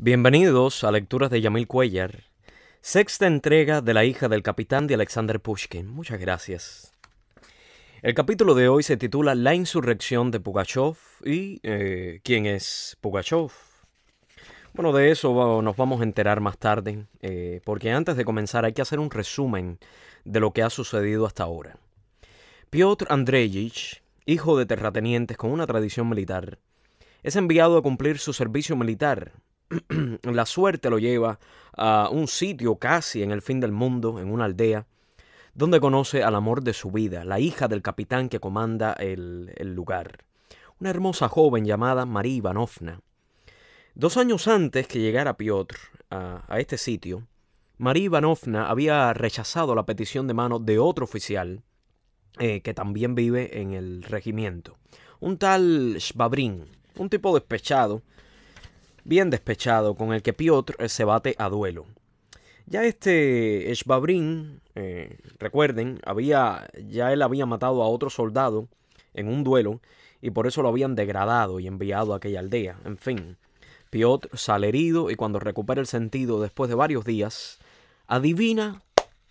Bienvenidos a Lecturas de Yamil Cuellar, sexta entrega de La hija del capitán de Alexander Pushkin. Muchas gracias. El capítulo de hoy se titula La insurrección de Pugachev y eh, ¿quién es Pugachev? Bueno, de eso nos vamos a enterar más tarde, eh, porque antes de comenzar hay que hacer un resumen de lo que ha sucedido hasta ahora. Piotr Andreyich, hijo de terratenientes con una tradición militar, es enviado a cumplir su servicio militar la suerte lo lleva a un sitio casi en el fin del mundo, en una aldea, donde conoce al amor de su vida, la hija del capitán que comanda el, lugar, una hermosa joven llamada María Ivanovna. Dos años antes que llegara Piotr a, este sitio, María Ivanovna había rechazado la petición de mano de otro oficial eh, que también vive en el regimiento, un tal Shvabrin, un tipo despechado bien despechado con el que Piotr eh, se bate a duelo. Ya este Shbabrin, eh, recuerden, había, ya él había matado a otro soldado en un duelo y por eso lo habían degradado y enviado a aquella aldea. En fin, Piotr sale herido y cuando recupera el sentido después de varios días, adivina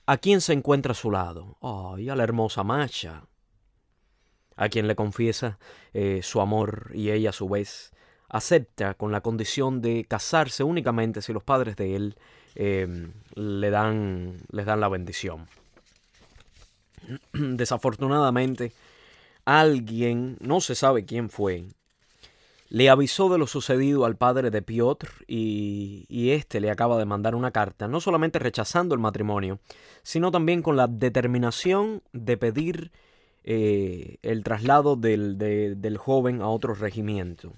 a quién se encuentra a su lado. ¡Ay, a la hermosa Macha! A quien le confiesa eh, su amor y ella a su vez acepta con la condición de casarse únicamente si los padres de él em, le dan, les dan la bendición. Desafortunadamente, alguien, no se sabe quién fue, le avisó de lo sucedido al padre de Piotr y, éste este le acaba de mandar una carta, no solamente rechazando el matrimonio, sino también con la determinación de pedir eh, el traslado del, del joven a otro regimiento.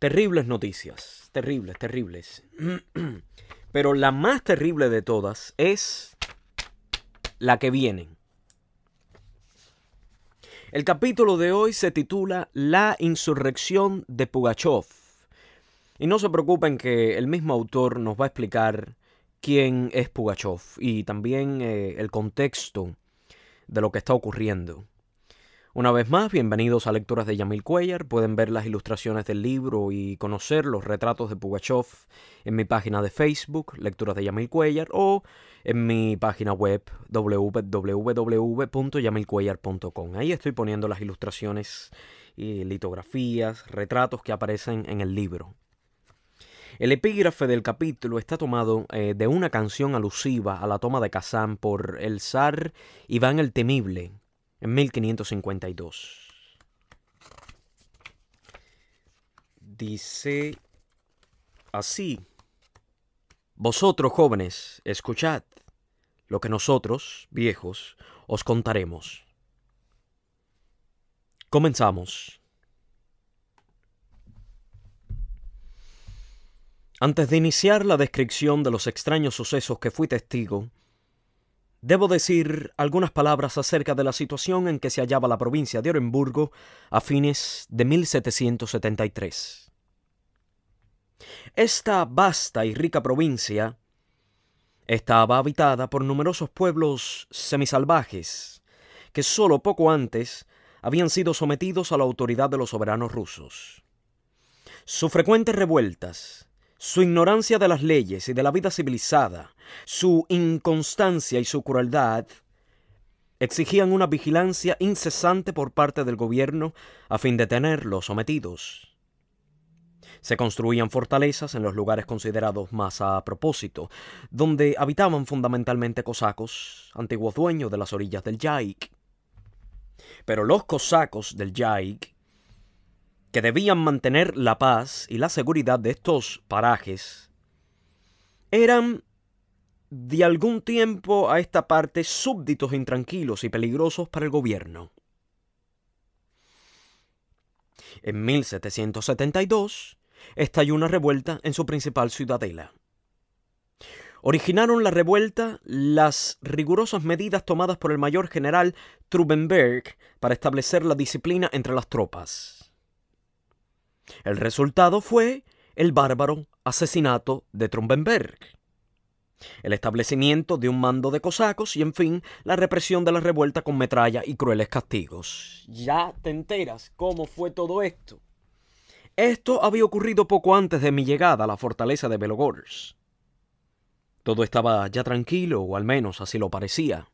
Terribles noticias, terribles, terribles. Pero la más terrible de todas es la que viene. El capítulo de hoy se titula La insurrección de Pugachov. Y no se preocupen que el mismo autor nos va a explicar quién es Pugachov y también eh, el contexto de lo que está ocurriendo. Una vez más, bienvenidos a Lecturas de Yamil Cuellar. Pueden ver las ilustraciones del libro y conocer los retratos de Pugachov en mi página de Facebook, Lecturas de Yamil Cuellar, o en mi página web www.yamilcuellar.com. Ahí estoy poniendo las ilustraciones y litografías, retratos que aparecen en el libro. El epígrafe del capítulo está tomado eh, de una canción alusiva a la toma de Kazán por el zar Iván el Temible, en 1552. Dice así, Vosotros jóvenes, escuchad lo que nosotros, viejos, os contaremos. Comenzamos. Antes de iniciar la descripción de los extraños sucesos que fui testigo, Debo decir algunas palabras acerca de la situación en que se hallaba la provincia de Orenburgo a fines de 1773. Esta vasta y rica provincia estaba habitada por numerosos pueblos semisalvajes que sólo poco antes habían sido sometidos a la autoridad de los soberanos rusos. Sus frecuentes revueltas, su ignorancia de las leyes y de la vida civilizada, su inconstancia y su crueldad exigían una vigilancia incesante por parte del gobierno a fin de tenerlos sometidos. Se construían fortalezas en los lugares considerados más a propósito, donde habitaban fundamentalmente cosacos, antiguos dueños de las orillas del Yaik. Pero los cosacos del Yaik que debían mantener la paz y la seguridad de estos parajes, eran de algún tiempo a esta parte súbditos intranquilos y peligrosos para el gobierno. En 1772 estalló una revuelta en su principal ciudadela. Originaron la revuelta las rigurosas medidas tomadas por el mayor general Trubenberg para establecer la disciplina entre las tropas. El resultado fue el bárbaro asesinato de Trombenberg, el establecimiento de un mando de cosacos y, en fin, la represión de la revuelta con metralla y crueles castigos. Ya te enteras cómo fue todo esto. Esto había ocurrido poco antes de mi llegada a la fortaleza de Belogors. Todo estaba ya tranquilo, o al menos así lo parecía.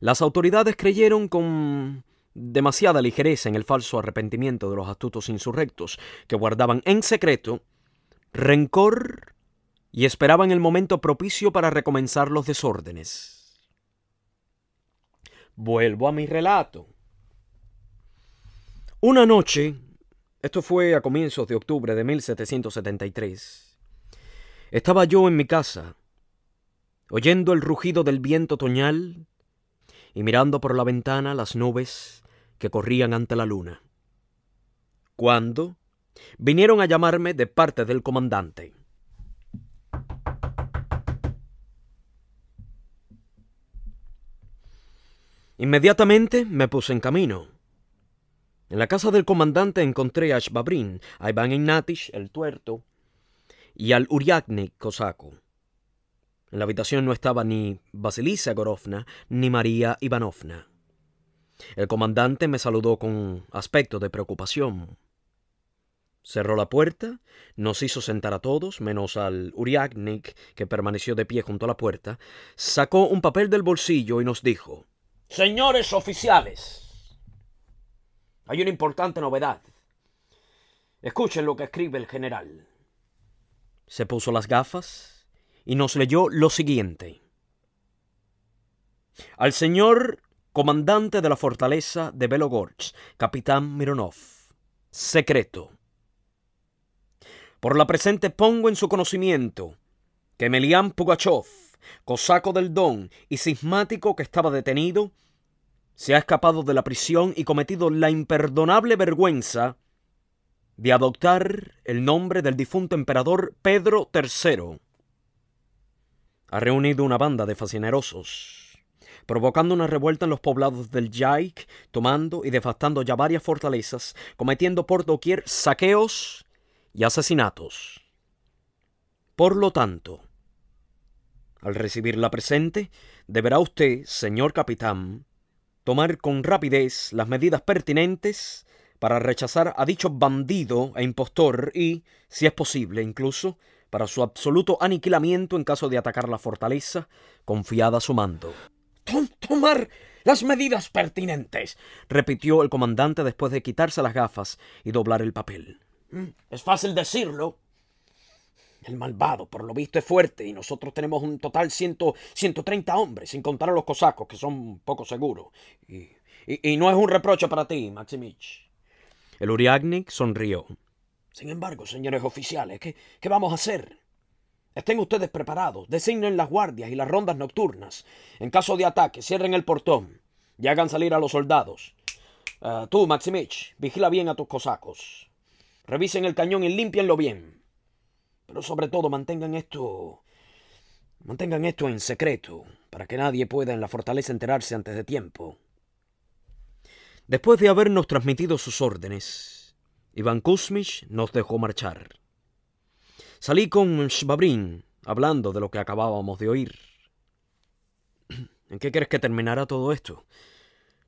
Las autoridades creyeron con demasiada ligereza en el falso arrepentimiento de los astutos insurrectos, que guardaban en secreto rencor y esperaban el momento propicio para recomenzar los desórdenes. Vuelvo a mi relato. Una noche, esto fue a comienzos de octubre de 1773, estaba yo en mi casa, oyendo el rugido del viento toñal y mirando por la ventana las nubes que corrían ante la luna. Cuando vinieron a llamarme de parte del comandante. Inmediatamente me puse en camino. En la casa del comandante encontré a Shbabrin, a Iván Ignatish, el tuerto, y al Uriaknik cosaco. En la habitación no estaba ni Vasilisa Gorovna ni María Ivanovna. El comandante me saludó con aspecto de preocupación. Cerró la puerta, nos hizo sentar a todos, menos al Uriaknik, que permaneció de pie junto a la puerta, sacó un papel del bolsillo y nos dijo: Señores oficiales, hay una importante novedad. Escuchen lo que escribe el general. Se puso las gafas, y nos leyó lo siguiente. Al señor comandante de la fortaleza de Belogorch, capitán Mironov. Secreto. Por la presente pongo en su conocimiento que Melián Pugachov, cosaco del Don y sismático que estaba detenido, se ha escapado de la prisión y cometido la imperdonable vergüenza de adoptar el nombre del difunto emperador Pedro III ha reunido una banda de facinerosos, provocando una revuelta en los poblados del Yaik, tomando y devastando ya varias fortalezas, cometiendo por doquier saqueos y asesinatos. Por lo tanto, al recibir la presente, deberá usted, señor capitán, tomar con rapidez las medidas pertinentes para rechazar a dicho bandido e impostor y, si es posible incluso, para su absoluto aniquilamiento en caso de atacar la fortaleza, confiada a su mando. Tomar las medidas pertinentes, repitió el comandante después de quitarse las gafas y doblar el papel. Mm, es fácil decirlo. El malvado, por lo visto, es fuerte y nosotros tenemos un total ciento 130 hombres, sin contar a los cosacos, que son poco seguros. Y, no es un reproche para ti, Maximich. El Uriagnik sonrió. Sin embargo, señores oficiales, ¿qué, qué vamos a hacer? Estén ustedes preparados, designen las guardias y las rondas nocturnas. En caso de ataque, cierren el portón y hagan salir a los soldados. Ah, tú, Maximich, vigila bien a tus cosacos. Revisen el cañón y límpienlo bien. Pero sobre todo mantengan esto... Mantengan esto en secreto, para que nadie pueda en la fortaleza enterarse antes de tiempo. Después de habernos transmitido sus órdenes, Iván Kuzmich nos dejó marchar. Salí con Shvabrin hablando de lo que acabábamos de oír. ¿En qué crees que terminará todo esto?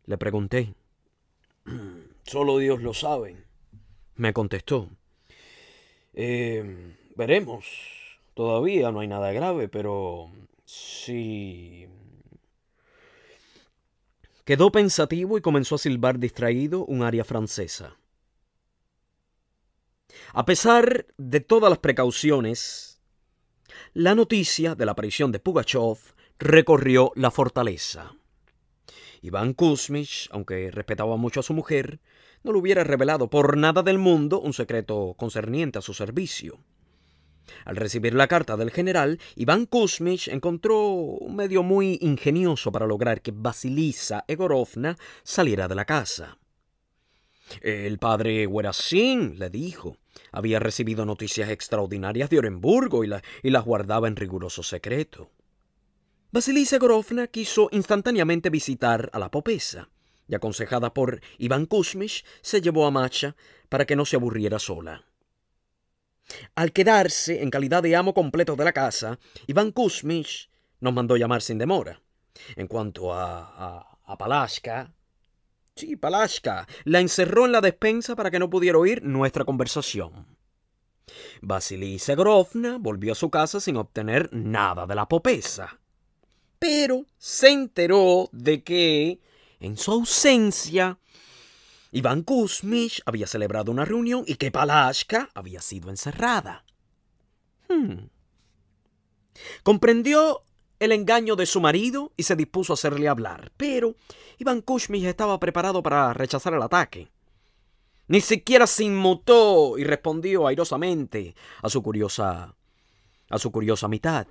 Le pregunté. Solo Dios lo sabe, me contestó. Eh, veremos. Todavía no hay nada grave, pero sí. Quedó pensativo y comenzó a silbar distraído un aria francesa. A pesar de todas las precauciones, la noticia de la aparición de Pugachev recorrió la fortaleza. Iván Kuzmich, aunque respetaba mucho a su mujer, no le hubiera revelado por nada del mundo un secreto concerniente a su servicio. Al recibir la carta del general, Iván Kuzmich encontró un medio muy ingenioso para lograr que Basilisa Egorovna saliera de la casa. El padre Huerasín, le dijo, había recibido noticias extraordinarias de Orenburgo y, las guardaba en riguroso secreto. Basilisa Gorofna quiso instantáneamente visitar a la popesa y, aconsejada por Iván Kuzmich, se llevó a Macha para que no se aburriera sola. Al quedarse en calidad de amo completo de la casa, Iván Kuzmich nos mandó llamar sin demora. En cuanto a, a, a Sí, Palashka la encerró en la despensa para que no pudiera oír nuestra conversación. Basilisa Grofna volvió a su casa sin obtener nada de la popesa. Pero se enteró de que, en su ausencia, Iván Kuzmich había celebrado una reunión y que Palashka había sido encerrada. Hmm. Comprendió el engaño de su marido y se dispuso a hacerle hablar. Pero Iván Kushmich estaba preparado para rechazar el ataque. Ni siquiera se inmutó y respondió airosamente a su curiosa a su curiosa mitad.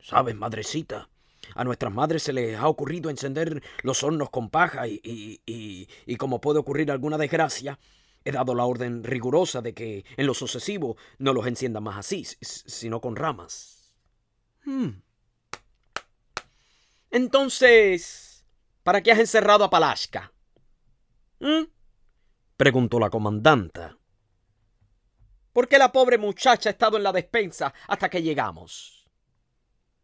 Sabes, madrecita, a nuestras madres se les ha ocurrido encender los hornos con paja y, y, y como puede ocurrir alguna desgracia, he dado la orden rigurosa de que en lo sucesivo no los encienda más así, sino con ramas. Hmm. Entonces, ¿para qué has encerrado a Palashka? ¿Mm? preguntó la comandanta. Porque la pobre muchacha ha estado en la despensa hasta que llegamos?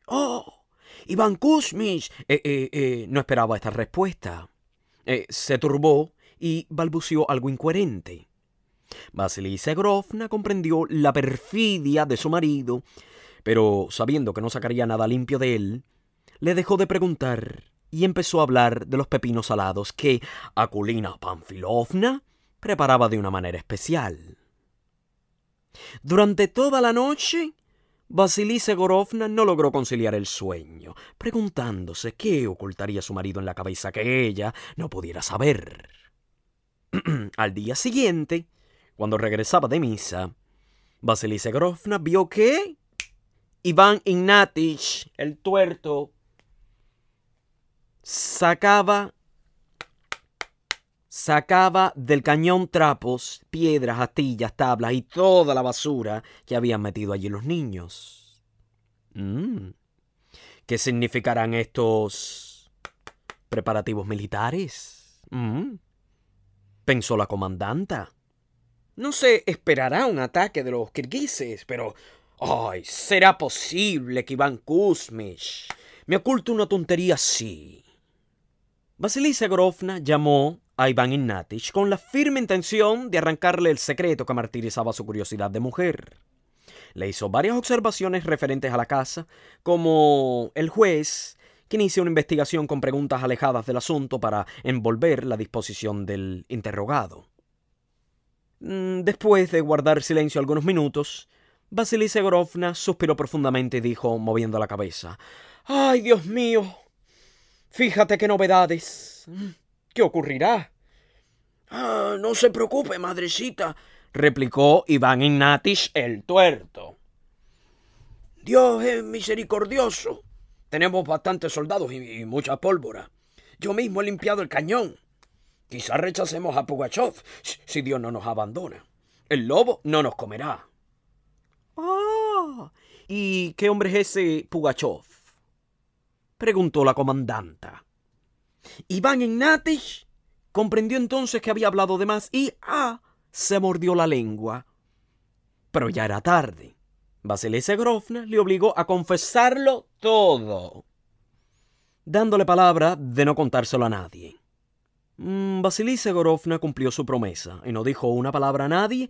¡Oh! Iván Kuzmich. Eh, eh, eh, no esperaba esta respuesta. se turbó y balbució algo incoherente. Vasilisa Grofna comprendió la perfidia de su marido, pero sabiendo que no sacaría nada limpio de él, le dejó de preguntar y empezó a hablar de los pepinos salados que Akulina Panfilovna preparaba de una manera especial. Durante toda la noche, Basilisa gorovna no logró conciliar el sueño, preguntándose qué ocultaría su marido en la cabeza que ella no pudiera saber. Al día siguiente, cuando regresaba de misa, Basilisa Gorovna vio que Iván Ignatich, el tuerto, sacaba sacaba del cañón trapos, piedras, astillas, tablas y toda la basura que habían metido allí los niños. Mm. ¿Qué significarán estos preparativos militares? Mm. Pensó la comandanta. No se esperará un ataque de los kirguises, pero... ¡Ay! ¿Será posible que Iván Kuzmich me oculte una tontería así? Vasilisa Grofna llamó a Iván Ignatich con la firme intención de arrancarle el secreto que martirizaba su curiosidad de mujer. Le hizo varias observaciones referentes a la casa, como el juez, que inició una investigación con preguntas alejadas del asunto para envolver la disposición del interrogado. Mm, después de guardar silencio algunos minutos, Vasilisa Grofna suspiró profundamente y dijo, moviendo la cabeza, ¡Ay, Dios mío! Fíjate qué novedades. Mm. ¿Qué ocurrirá? Ah, no se preocupe, madrecita, replicó Iván Ignatish el tuerto. Dios es misericordioso. Tenemos bastantes soldados y, mucha pólvora. Yo mismo he limpiado el cañón. Quizás rechacemos a Pugachov si Dios no nos abandona. El lobo no nos comerá. ¡Ah! ¿Y qué hombre es ese Pugachov? preguntó la comandanta. Iván Ignatich comprendió entonces que había hablado de más y ah, se mordió la lengua. Pero ya era tarde. Vasilisa Grofna le obligó a confesarlo todo, dándole palabra de no contárselo a nadie. Vasilisa mm, Grofna cumplió su promesa y no dijo una palabra a nadie,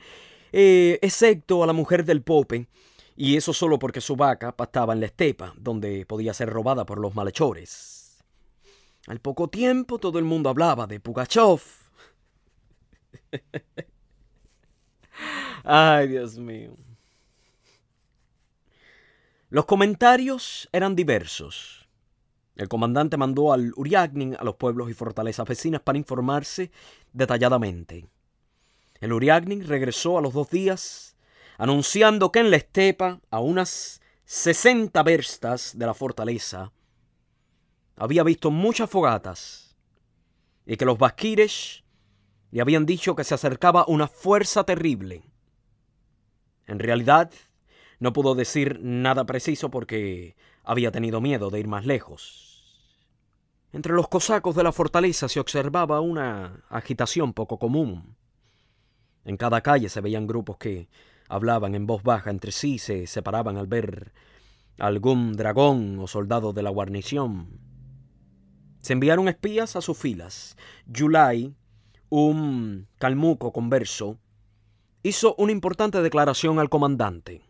eh, excepto a la mujer del Pope, y eso solo porque su vaca pastaba en la estepa, donde podía ser robada por los malhechores. Al poco tiempo todo el mundo hablaba de Pugachov. Ay, Dios mío. Los comentarios eran diversos. El comandante mandó al Uriagnin a los pueblos y fortalezas vecinas para informarse detalladamente. El Uriagnin regresó a los dos días anunciando que en la estepa, a unas 60 verstas de la fortaleza, había visto muchas fogatas y que los basquires le habían dicho que se acercaba una fuerza terrible. En realidad, no pudo decir nada preciso porque había tenido miedo de ir más lejos. Entre los cosacos de la fortaleza se observaba una agitación poco común. En cada calle se veían grupos que Hablaban en voz baja entre sí, se separaban al ver algún dragón o soldado de la guarnición. Se enviaron espías a sus filas. Yulai, un calmuco converso, hizo una importante declaración al comandante.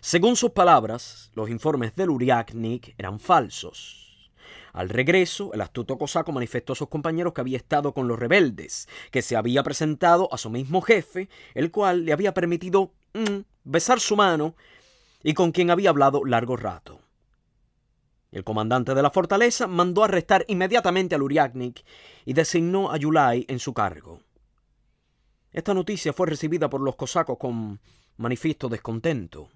Según sus palabras, los informes del Uriaknik eran falsos. Al regreso, el astuto cosaco manifestó a sus compañeros que había estado con los rebeldes, que se había presentado a su mismo jefe, el cual le había permitido mm, besar su mano y con quien había hablado largo rato. El comandante de la fortaleza mandó arrestar inmediatamente a Luriaknik y designó a Yulai en su cargo. Esta noticia fue recibida por los cosacos con manifiesto descontento.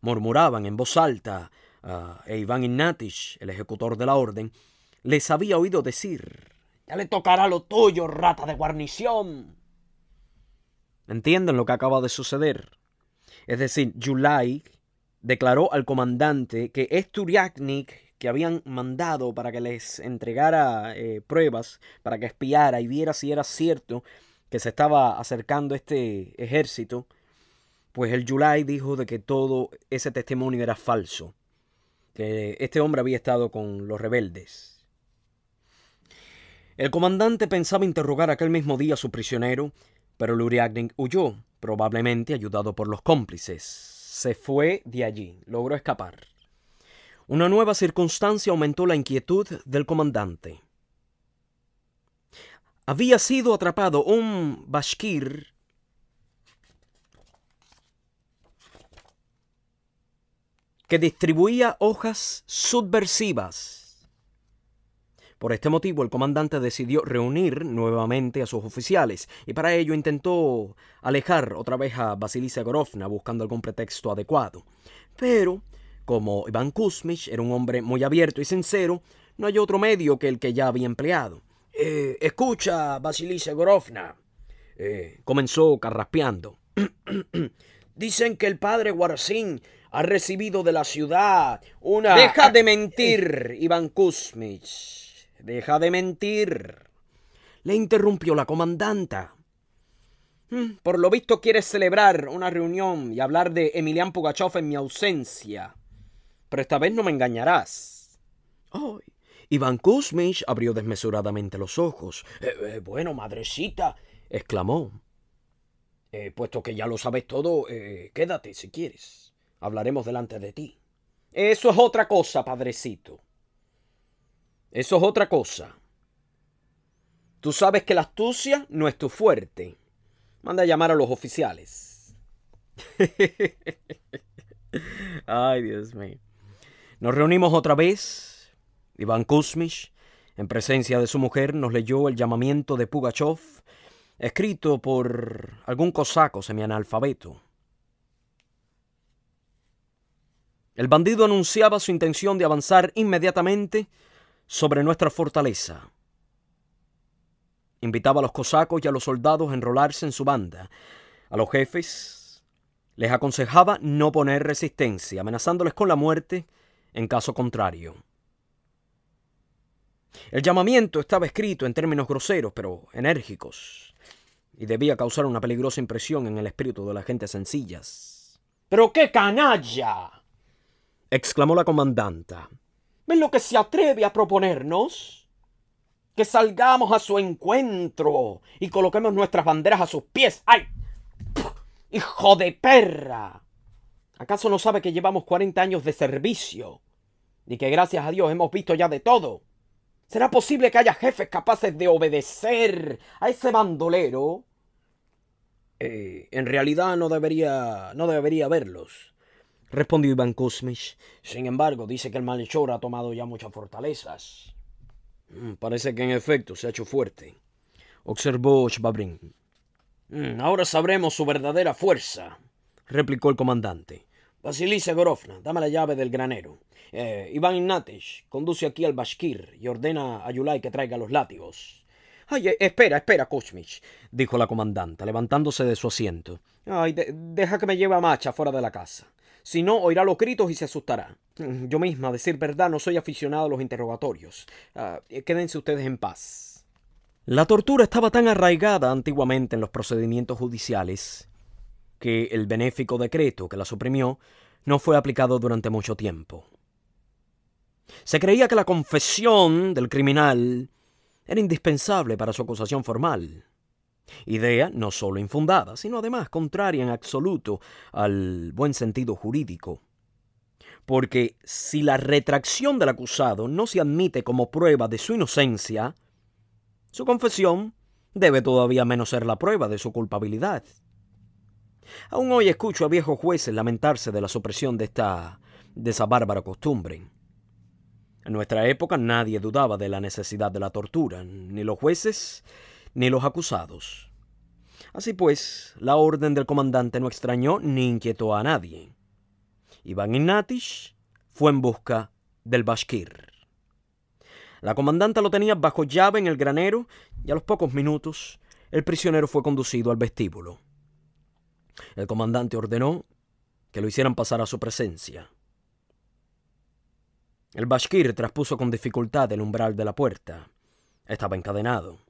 Murmuraban en voz alta Ah, e Iván Ignatich, el ejecutor de la orden, les había oído decir, ya le tocará lo tuyo, rata de guarnición. ¿Entienden lo que acaba de suceder? Es decir, Yulai declaró al comandante que Esturiaknik, que habían mandado para que les entregara eh, pruebas, para que espiara y viera si era cierto que se estaba acercando este ejército, pues el Yulai dijo de que todo ese testimonio era falso que este hombre había estado con los rebeldes. El comandante pensaba interrogar aquel mismo día a su prisionero, pero Luriagnin huyó, probablemente ayudado por los cómplices. Se fue de allí, logró escapar. Una nueva circunstancia aumentó la inquietud del comandante. Había sido atrapado un bashkir que distribuía hojas subversivas. Por este motivo, el comandante decidió reunir nuevamente a sus oficiales y para ello intentó alejar otra vez a Basilisa Gorofna buscando algún pretexto adecuado. Pero, como Iván Kuzmich era un hombre muy abierto y sincero, no hay otro medio que el que ya había empleado. Eh, escucha, Basilisa Gorofna, eh, comenzó carraspeando. Dicen que el padre Guaracín ha recibido de la ciudad una... Deja de eh, mentir, Iván Kuzmich. Deja de mentir. Le interrumpió la comandanta. Mm, por lo visto quieres celebrar una reunión y hablar de Emilián Pugachov en mi ausencia. Pero esta vez no me engañarás. Iván Kuzmich abrió desmesuradamente los ojos. Eh, eh, bueno, madrecita, exclamó. Eh, puesto que ya lo sabes todo, eh, quédate si quieres. Hablaremos delante de ti. Eso es otra cosa, padrecito. Eso es otra cosa. Tú sabes que la astucia no es tu fuerte. Manda a llamar a los oficiales. Ay, Dios mío. Nos reunimos otra vez. Iván Kuzmich, en presencia de su mujer, nos leyó el llamamiento de Pugachev escrito por algún cosaco semianalfabeto. El bandido anunciaba su intención de avanzar inmediatamente sobre nuestra fortaleza. Invitaba a los cosacos y a los soldados a enrolarse en su banda. A los jefes les aconsejaba no poner resistencia, amenazándoles con la muerte en caso contrario. El llamamiento estaba escrito en términos groseros, pero enérgicos y debía causar una peligrosa impresión en el espíritu de las gentes sencillas. ¡Pero qué canalla! exclamó la comandanta. ¿Ven lo que se atreve a proponernos? Que salgamos a su encuentro y coloquemos nuestras banderas a sus pies. ¡Ay! ¡Hijo de perra! ¿Acaso no sabe que llevamos 40 años de servicio? Y que gracias a Dios hemos visto ya de todo. ¿Será posible que haya jefes capaces de obedecer a ese bandolero? Eh, en realidad no debería, no debería verlos, respondió Iván Kuzmich. Sin embargo, dice que el malhechor ha tomado ya muchas fortalezas. Mm, parece que en efecto se ha hecho fuerte, observó Schwabrin. Mm, ahora sabremos su verdadera fuerza, replicó el comandante. Vasily Gorofna, dame la llave del granero. Eh, Iván Ignatich, conduce aquí al Bashkir y ordena a Yulai que traiga los látigos. Ay, eh, espera, espera, Kuchmich, dijo la comandante, levantándose de su asiento. Ay, deja que me lleve a Macha fuera de la casa. Si no, oirá los gritos y se asustará. Mm, yo misma, a decir verdad, no soy aficionada a los interrogatorios. Ah, eh, quédense ustedes en paz. La tortura estaba tan arraigada antiguamente en los procedimientos judiciales que el benéfico decreto que la suprimió no fue aplicado durante mucho tiempo. Se creía que la confesión del criminal era indispensable para su acusación formal. Idea no solo infundada, sino además contraria en absoluto al buen sentido jurídico. Porque si la retracción del acusado no se admite como prueba de su inocencia, su confesión debe todavía menos ser la prueba de su culpabilidad. Aún hoy escucho a viejos jueces lamentarse de la supresión de, esta, de esa bárbara costumbre. En nuestra época nadie dudaba de la necesidad de la tortura, ni los jueces ni los acusados. Así pues, la orden del comandante no extrañó ni inquietó a nadie. Iván Ignatish fue en busca del Bashkir. La comandante lo tenía bajo llave en el granero y a los pocos minutos el prisionero fue conducido al vestíbulo. El comandante ordenó que lo hicieran pasar a su presencia. El Bashkir traspuso con dificultad el umbral de la puerta. Estaba encadenado.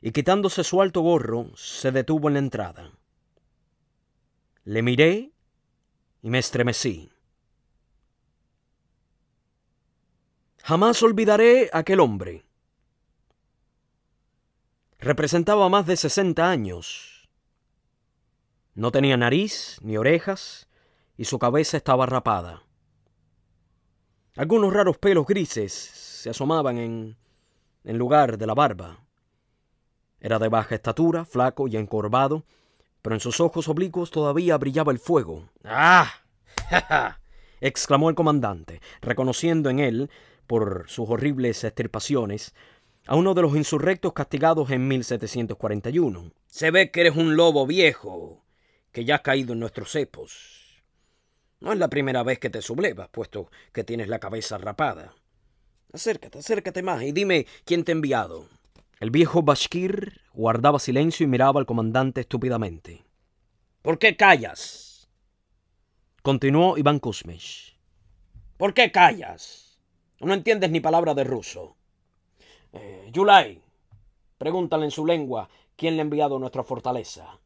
Y quitándose su alto gorro, se detuvo en la entrada. Le miré y me estremecí. Jamás olvidaré a aquel hombre. Representaba más de 60 años no tenía nariz ni orejas y su cabeza estaba rapada. Algunos raros pelos grises se asomaban en, en lugar de la barba. Era de baja estatura, flaco y encorvado, pero en sus ojos oblicuos todavía brillaba el fuego. ¡Ah! ¡Ja, exclamó el comandante, reconociendo en él, por sus horribles extirpaciones, a uno de los insurrectos castigados en 1741. Se ve que eres un lobo viejo, que ya ha caído en nuestros cepos. No es la primera vez que te sublevas, puesto que tienes la cabeza rapada. Acércate, acércate más y dime quién te ha enviado. El viejo Bashkir guardaba silencio y miraba al comandante estúpidamente. ¿Por qué callas? Continuó Iván Kuzmich. ¿Por qué callas? No entiendes ni palabra de ruso. Eh, Yulai, pregúntale en su lengua quién le ha enviado a nuestra fortaleza.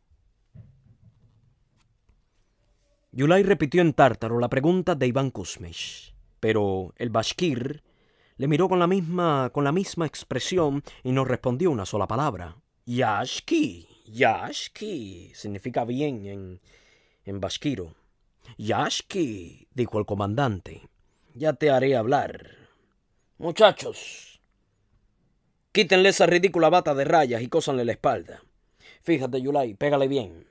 Yulai repitió en tártaro la pregunta de Iván Kuzmich, pero el bashkir le miró con la misma, con la misma expresión y no respondió una sola palabra. Yashki, Yashki, significa bien en, en bashkiro. Yashki, dijo el comandante. Ya te haré hablar. Muchachos, quítenle esa ridícula bata de rayas y cósanle la espalda. Fíjate, Yulai, pégale bien.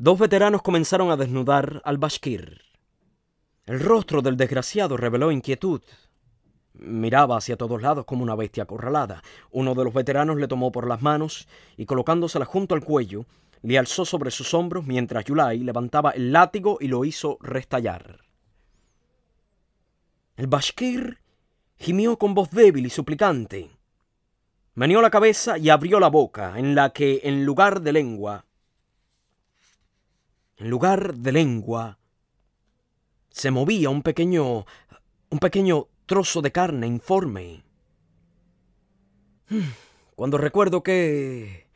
Dos veteranos comenzaron a desnudar al Bashkir. El rostro del desgraciado reveló inquietud. Miraba hacia todos lados como una bestia acorralada. Uno de los veteranos le tomó por las manos y colocándosela junto al cuello, le alzó sobre sus hombros mientras Yulai levantaba el látigo y lo hizo restallar. El Bashkir gimió con voz débil y suplicante. Menió la cabeza y abrió la boca, en la que, en lugar de lengua, en lugar de lengua, se movía un pequeño, un pequeño trozo de carne informe. Hmm, cuando recuerdo que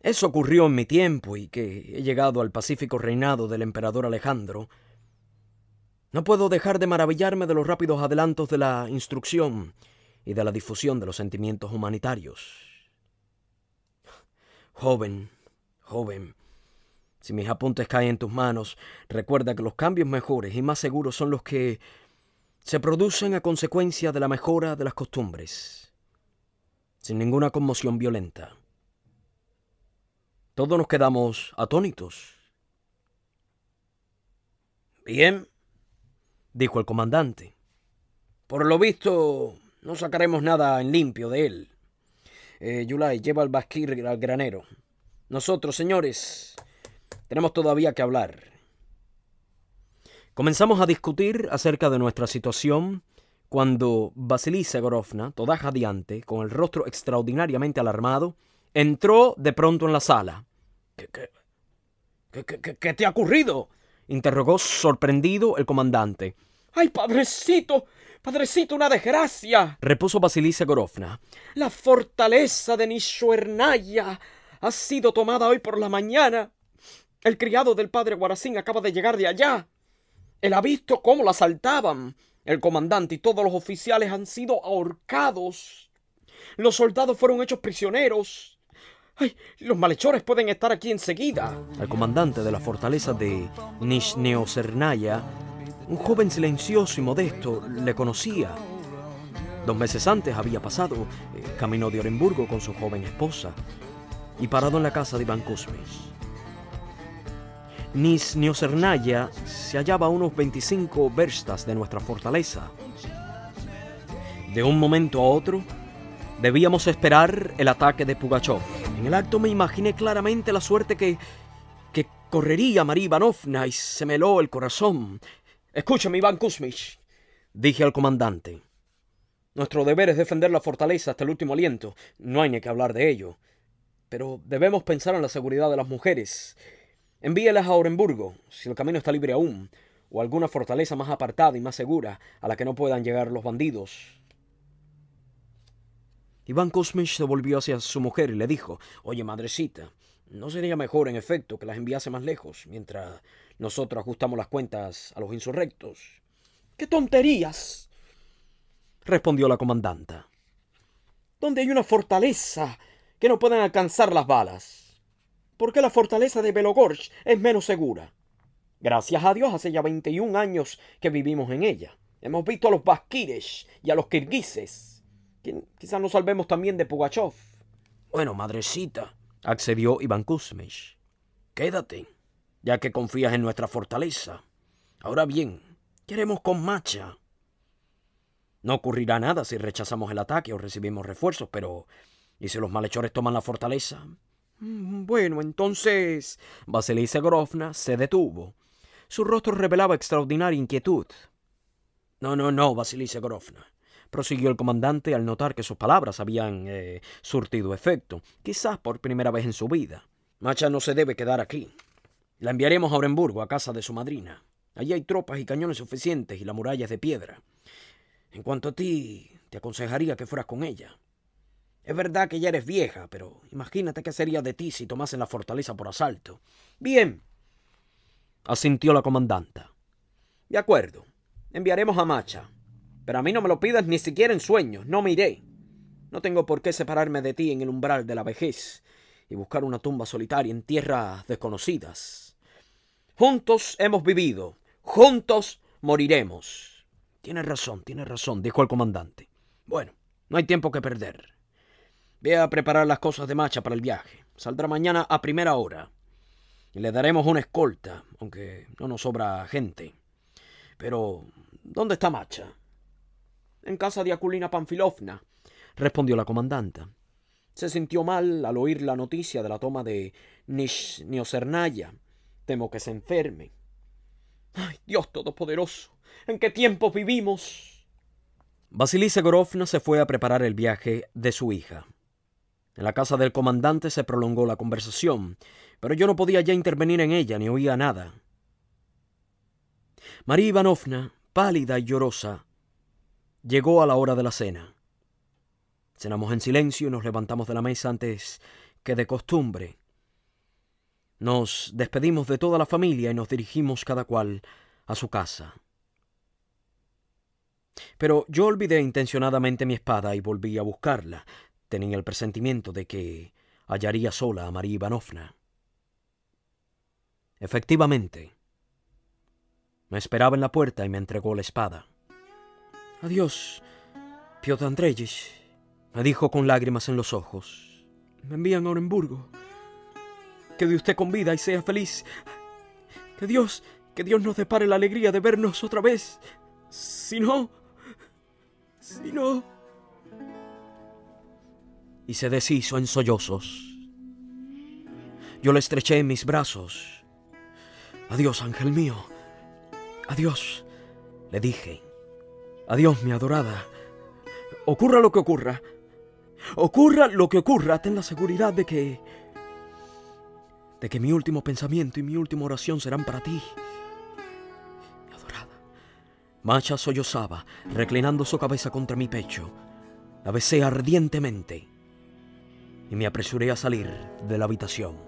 eso ocurrió en mi tiempo y que he llegado al pacífico reinado del emperador Alejandro, no puedo dejar de maravillarme de los rápidos adelantos de la instrucción y de la difusión de los sentimientos humanitarios. Joven, joven, si mis apuntes caen en tus manos, recuerda que los cambios mejores y más seguros son los que se producen a consecuencia de la mejora de las costumbres, sin ninguna conmoción violenta. Todos nos quedamos atónitos. Bien, dijo el comandante. Por lo visto, no sacaremos nada en limpio de él. Eh, Yulai, lleva al basquir al granero. Nosotros, señores, tenemos todavía que hablar. Comenzamos a discutir acerca de nuestra situación cuando Vasilisa Gorofna, toda jadeante, con el rostro extraordinariamente alarmado, entró de pronto en la sala. ¿Qué, qué, te ha ocurrido? interrogó sorprendido el comandante. ¡Ay, padrecito! ¡Padrecito, una desgracia! repuso Vasilisa Gorofna. La fortaleza de Nishuernaya ha sido tomada hoy por la mañana. El criado del padre Guaracín acaba de llegar de allá. Él ha visto cómo la asaltaban. El comandante y todos los oficiales han sido ahorcados. Los soldados fueron hechos prisioneros. Ay, los malhechores pueden estar aquí enseguida. El comandante de la fortaleza de Nishneosernaya, un joven silencioso y modesto, le conocía. Dos meses antes había pasado, eh, camino de Orenburgo con su joven esposa y parado en la casa de Iván Kuzmich. Nis se hallaba a unos 25 verstas de nuestra fortaleza. De un momento a otro, debíamos esperar el ataque de Pugachov. En el acto me imaginé claramente la suerte que, que correría María Ivanovna y se me heló el corazón. Escúchame, Iván Kuzmich, dije al comandante. Nuestro deber es defender la fortaleza hasta el último aliento. No hay ni que hablar de ello. Pero debemos pensar en la seguridad de las mujeres Envíelas a Orenburgo, si el camino está libre aún, o alguna fortaleza más apartada y más segura a la que no puedan llegar los bandidos. Iván Kosmich se volvió hacia su mujer y le dijo, Oye, madrecita, ¿no sería mejor, en efecto, que las enviase más lejos, mientras nosotros ajustamos las cuentas a los insurrectos? ¡Qué tonterías! respondió la comandanta. ¿Dónde hay una fortaleza que no puedan alcanzar las balas? porque la fortaleza de Belogorsk es menos segura. Gracias a Dios, hace ya 21 años que vivimos en ella. Hemos visto a los basquires y a los kirguises. Quizás nos salvemos también de Pugachov. Bueno, madrecita, accedió Iván Kuzmich. Quédate, ya que confías en nuestra fortaleza. Ahora bien, queremos con macha. No ocurrirá nada si rechazamos el ataque o recibimos refuerzos, pero ¿y si los malhechores toman la fortaleza? Mm, bueno, entonces. Vasilisa Grofna se detuvo. Su rostro revelaba extraordinaria inquietud. No, no, no, Vasilisa Grofna prosiguió el comandante al notar que sus palabras habían eh, surtido efecto, quizás por primera vez en su vida. Macha no se debe quedar aquí. La enviaremos a Orenburgo, a casa de su madrina. Allí hay tropas y cañones suficientes y la muralla es de piedra. En cuanto a ti, te aconsejaría que fueras con ella. Es verdad que ya eres vieja, pero imagínate qué sería de ti si tomasen la fortaleza por asalto. Bien, asintió la comandante. De acuerdo, enviaremos a Macha. Pero a mí no me lo pidas ni siquiera en sueños, no me iré. No tengo por qué separarme de ti en el umbral de la vejez y buscar una tumba solitaria en tierras desconocidas. Juntos hemos vivido, juntos moriremos. Tienes razón, tienes razón, dijo el comandante. Bueno, no hay tiempo que perder. Ve a preparar las cosas de Macha para el viaje. Saldrá mañana a primera hora. Y le daremos una escolta, aunque no nos sobra gente. Pero, ¿dónde está Macha? En casa de Aculina Panfilovna, respondió la comandanta. Se sintió mal al oír la noticia de la toma de Nishniosernaya. Temo que se enferme. ¡Ay, Dios Todopoderoso! ¿En qué tiempos vivimos? Vasilisa Gorovna se fue a preparar el viaje de su hija. En la casa del comandante se prolongó la conversación, pero yo no podía ya intervenir en ella ni oía nada. María Ivanovna, pálida y llorosa, llegó a la hora de la cena. Cenamos en silencio y nos levantamos de la mesa antes que de costumbre. Nos despedimos de toda la familia y nos dirigimos cada cual a su casa. Pero yo olvidé intencionadamente mi espada y volví a buscarla. Tenía el presentimiento de que hallaría sola a María Ivanovna. Efectivamente, me esperaba en la puerta y me entregó la espada. Adiós, Piotr Andreyevich, me dijo con lágrimas en los ojos. Me envían a Orenburgo. Que de usted con vida y sea feliz. Que Dios, que Dios nos depare la alegría de vernos otra vez. Si no, si no y se deshizo en sollozos. Yo le estreché en mis brazos. Adiós, ángel mío. Adiós, le dije. Adiós, mi adorada. Ocurra lo que ocurra. Ocurra lo que ocurra, ten la seguridad de que... de que mi último pensamiento y mi última oración serán para ti. Mi adorada. Macha sollozaba, reclinando su cabeza contra mi pecho. La besé ardientemente y me apresuré a salir de la habitación.